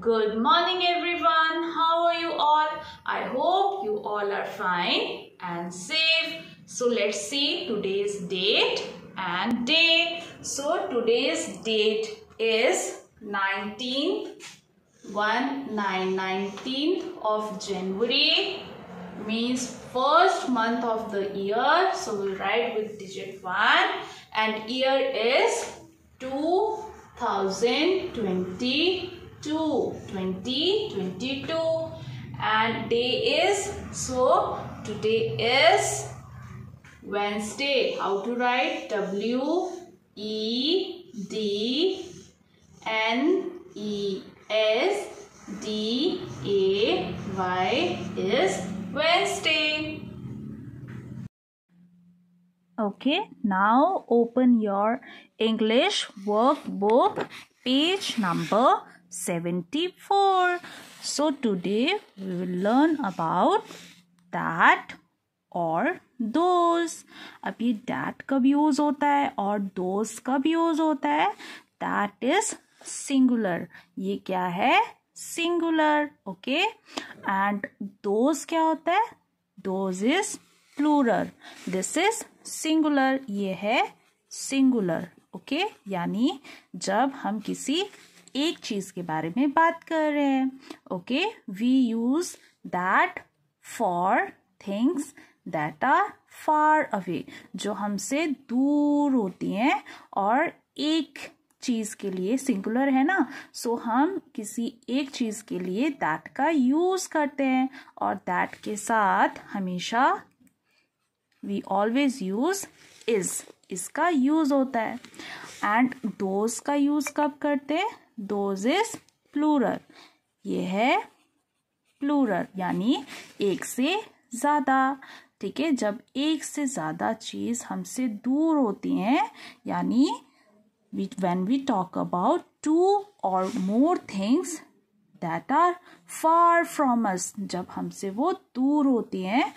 Good morning everyone. How are you all? I hope you all are fine and safe. So let's see today's date and day. So today's date is 19th, 1, 9, 19th of January means first month of the year. So we'll write with digit 1 and year is 2020 22 20 22 and day is so today is wednesday how to write w e d n e s d a y is wednesday okay now open your english workbook page number 74 so today we will learn about that और those अब ये that कब use होता है और those कब use होता है दैट इज सिंगुलर ये क्या है सिंगुलर ओके एंड दोज क्या होता है those is plural this is singular ये है सिंगुलर ओके okay? यानी जब हम किसी एक चीज के बारे में बात कर रहे हैं okay we use that for things that are far away जो हमसे दूर होती हैं और एक चीज के लिए सिंगुलर है ना सो so, हम किसी एक चीज के लिए दैट का यूज करते हैं और दैट के साथ हमेशा वी ऑलवेज यूज इज इसका यूज होता है एंड दोज का यूज कब करते हैं दोज इज प्लूरल ये है प्लूरल यानी एक से ज़्यादा ठीक है जब एक से ज़्यादा चीज़ हमसे दूर होती है यानी when we talk about two or more things that are far from us जब हमसे वो दूर होती हैं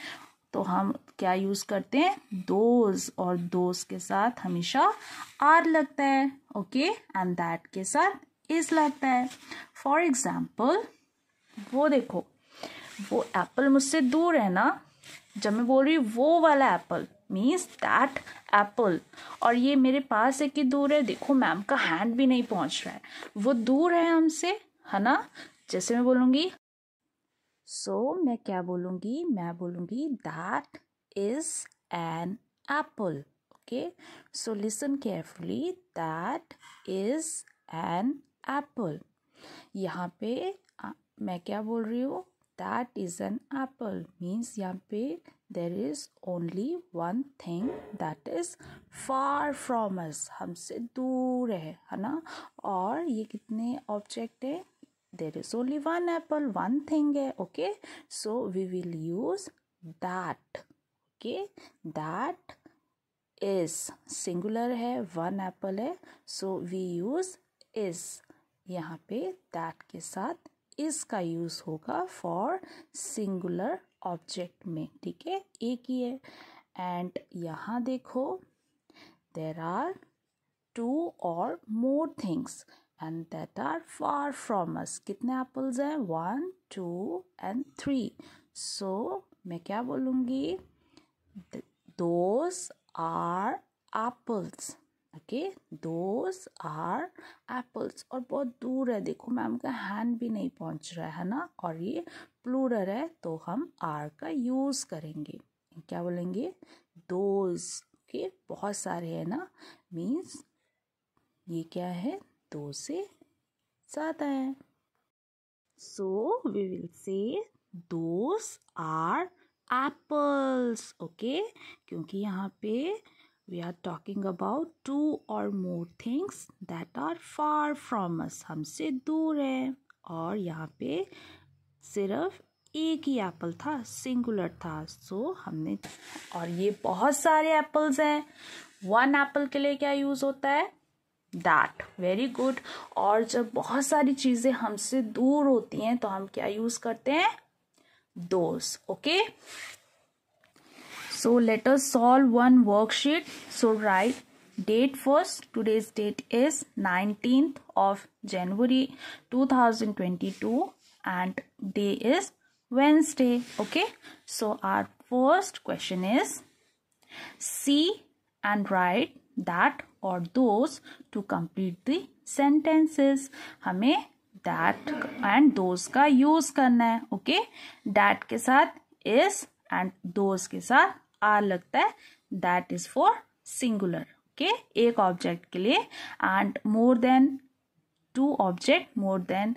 तो हम क्या यूज़ करते हैं दोज और दोज के साथ हमेशा आर लगता है ओके एंड दैट के साथ इज लगता है फॉर एग्जाम्पल वो देखो वो एप्पल मुझसे दूर है ना जब मैं बोल रही हूँ वो वाला एप्पल मीन्स दैट एप्पल और ये मेरे पास है कि दूर है देखो मैम का हैंड भी नहीं पहुंच रहा है वो दूर है हमसे है ना जैसे मैं बोलूंगी सो so, मैं क्या बोलूंगी मैं बोलूंगी that is an apple okay so listen carefully that is an apple यहाँ पे आ, मैं क्या बोल रही हूँ that is an apple means यहाँ पे there is only one thing that is far from us हमसे दूर है है ना और ये कितने ऑब्जेक्ट है there is only one apple one thing है okay so we will use that okay that is singular है वन एप्पल है सो वी यूज इज यहाँ पे दैट के साथ इसका यूज होगा फॉर सिंगुलर ऑब्जेक्ट में ठीक है एक ही है एंड यहाँ देखो देर are two or more things and that are far from us कितने एप्पल्स हैं one two and three so मैं क्या बोलूँगी those are apples okay those are apples और बहुत दूर है देखो मैम का हैंड भी नहीं पहुंच रहा है ना और ये प्लूरल है तो हम आर का यूज़ करेंगे क्या बोलेंगे दोज ओके बहुत सारे है ना मीन्स ये क्या है दो से ज़्यादा है so we will say those are apples okay क्योंकि यहाँ पे we are talking about two or more things that are far from us हमसे दूर है और यहाँ पे सिर्फ एक ही एप्पल था सिंगुलर था सो so, हमने और ये बहुत सारे एप्पल्स हैं वन एप्पल के लिए क्या यूज़ होता है दैट वेरी गुड और जब बहुत सारी चीज़ें हमसे दूर होती हैं तो हम क्या यूज़ करते हैं दोस्त okay okay? so let us solve one worksheet so write date first today's date is 19th of january 2022 and day is wednesday okay so our first question is see and write that or those to complete the sentences hame that and those ka use karna hai okay that ke sath is and those ke sath are लगता है that is for singular okay एक object के लिए and more than two object more than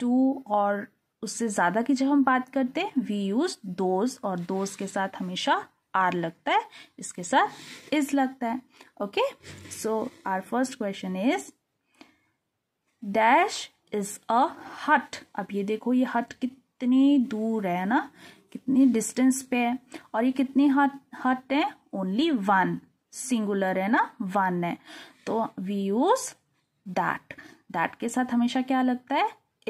two और उससे ज़्यादा की जब हम बात करते हैं वी यूज दोज और दोज के साथ हमेशा आर लगता है इसके साथ इज लगता है okay so our first question is dash is a hut अब ये देखो ये हट कितनी दूर है ना कितनी डिस्टेंस पे है और ये कितनी हट हट है ओनली वन सिंगुलर है ना वन है तो वी यूज दैट दैट के साथ हमेशा क्या लगता है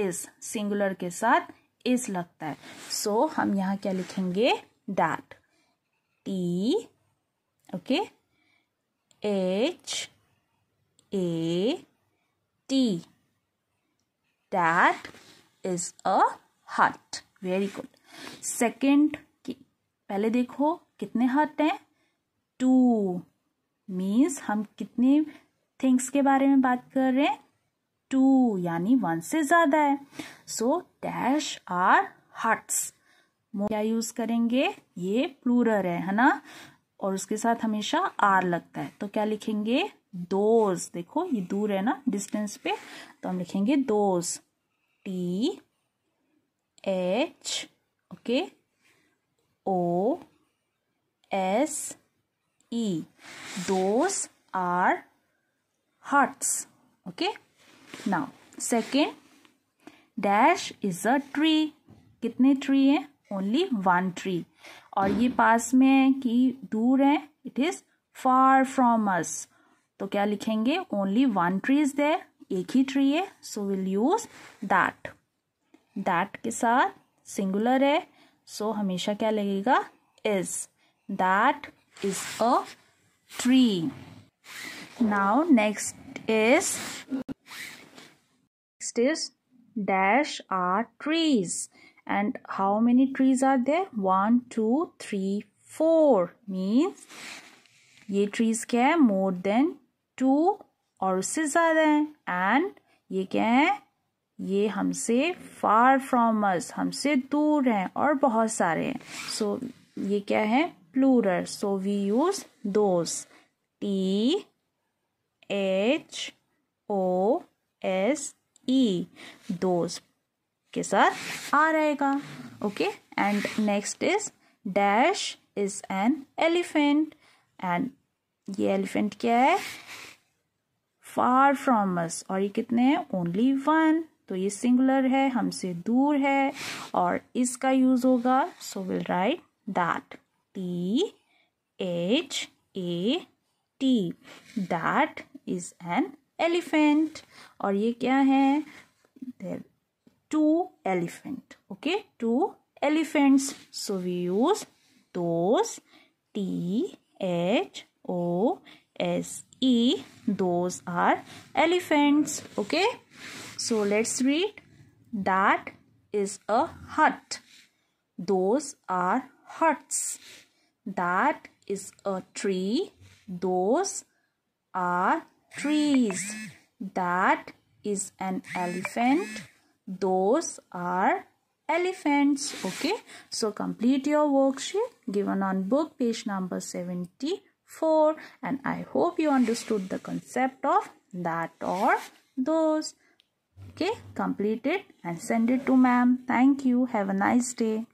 इज सिंगुलर के साथ इज लगता है सो so, हम यहाँ क्या लिखेंगे that T okay H A T that is a hut very good second पहले देखो कितने हट हैं टू मीन्स हम कितने थिंग्स के बारे में बात कर रहे हैं टू यानी वन से ज्यादा है सो डैश आर हट्स क्या यूज करेंगे ये प्लूरर है है ना और उसके साथ हमेशा आर लगता है तो क्या लिखेंगे दोज देखो ये दूर है ना डिस्टेंस पे तो हम लिखेंगे those T H okay O S E those are huts okay now second dash is a tree कितने ट्री हैं ओनली वन ट्री और ये पास में है कि दूर है it is far from us तो क्या लिखेंगे only one tree is there एक ही ट्री है so will use that that के साथ सिंगुलर है सो so हमेशा क्या लगेगा is that is a tree now next is next is dash are trees and how many trees are there one two three four means ये trees क्या है मोर than two और उससे ज्यादा है एंड ये क्या है ये हमसे फार फ्रॉम अस हमसे दूर हैं और बहुत सारे हैं सो so, ये क्या है plural so we use those T H O S E those के साथ आ रहेगा okay and next is dash is an elephant and ये एलिफेंट क्या है फार फ्रॉम अस और ये कितने हैं ओनली वन तो ये सिंगुलर है हमसे दूर है और इसका यूज होगा so will write that T H A T that is an elephant और ये क्या है two elephant okay two elephants so we use those T H O S E those are elephants okay So let's read. That is a hut. Those are huts. That is a tree. Those are trees. That is an elephant. Those are elephants. Okay. So complete your worksheet given on book page number 74. And I hope you understood the concept of that or those okay complete it and send it to ma'am thank you have a nice day